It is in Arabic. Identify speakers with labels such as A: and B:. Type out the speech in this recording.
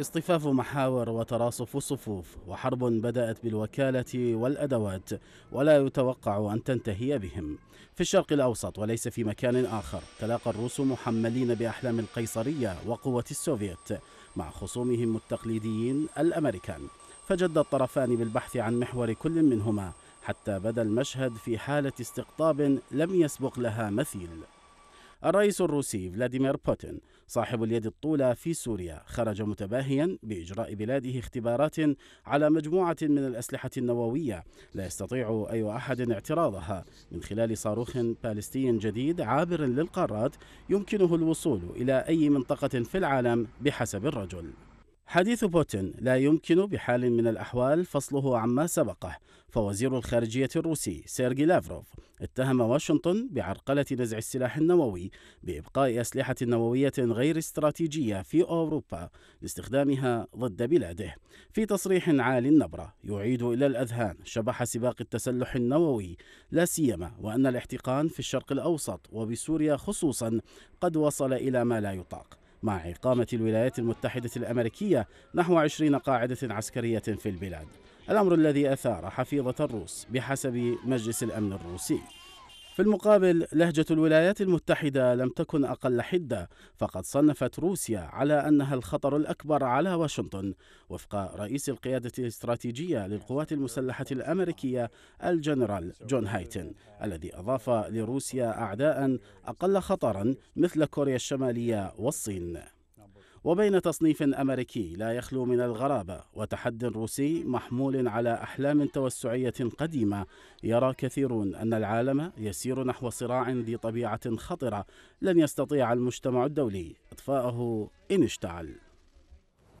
A: اصطفاف محاور وتراصف الصفوف وحرب بدأت بالوكالة والأدوات ولا يتوقع أن تنتهي بهم في الشرق الأوسط وليس في مكان آخر تلاقى الروس محملين بأحلام القيصرية وقوة السوفيت مع خصومهم التقليديين الأمريكان فجد الطرفان بالبحث عن محور كل منهما حتى بدا المشهد في حالة استقطاب لم يسبق لها مثيل الرئيس الروسي فلاديمير بوتين صاحب اليد الطولى في سوريا خرج متباهيا بإجراء بلاده اختبارات على مجموعة من الأسلحة النووية لا يستطيع أي أحد اعتراضها من خلال صاروخ باليستي جديد عابر للقارات يمكنه الوصول إلى أي منطقة في العالم بحسب الرجل حديث بوتين لا يمكن بحال من الأحوال فصله عما سبقه فوزير الخارجية الروسي سيرجي لافروف اتهم واشنطن بعرقلة نزع السلاح النووي بإبقاء أسلحة نووية غير استراتيجية في أوروبا لاستخدامها ضد بلاده في تصريح عالي النبرة يعيد إلى الأذهان شبح سباق التسلح النووي لا سيما وأن الاحتقان في الشرق الأوسط وبسوريا خصوصا قد وصل إلى ما لا يطاق مع إقامة الولايات المتحدة الأمريكية نحو 20 قاعدة عسكرية في البلاد الأمر الذي أثار حفيظة الروس بحسب مجلس الأمن الروسي في المقابل لهجة الولايات المتحدة لم تكن أقل حدة فقد صنفت روسيا على أنها الخطر الأكبر على واشنطن وفق رئيس القيادة الاستراتيجية للقوات المسلحة الأمريكية الجنرال جون هايتن الذي أضاف لروسيا أعداء أقل خطرا مثل كوريا الشمالية والصين وبين تصنيف أمريكي لا يخلو من الغرابة وتحد روسي محمول على أحلام توسعية قديمة يرى كثيرون أن العالم يسير نحو صراع ذي طبيعة خطرة لن يستطيع المجتمع الدولي إطفاءه إن اشتعل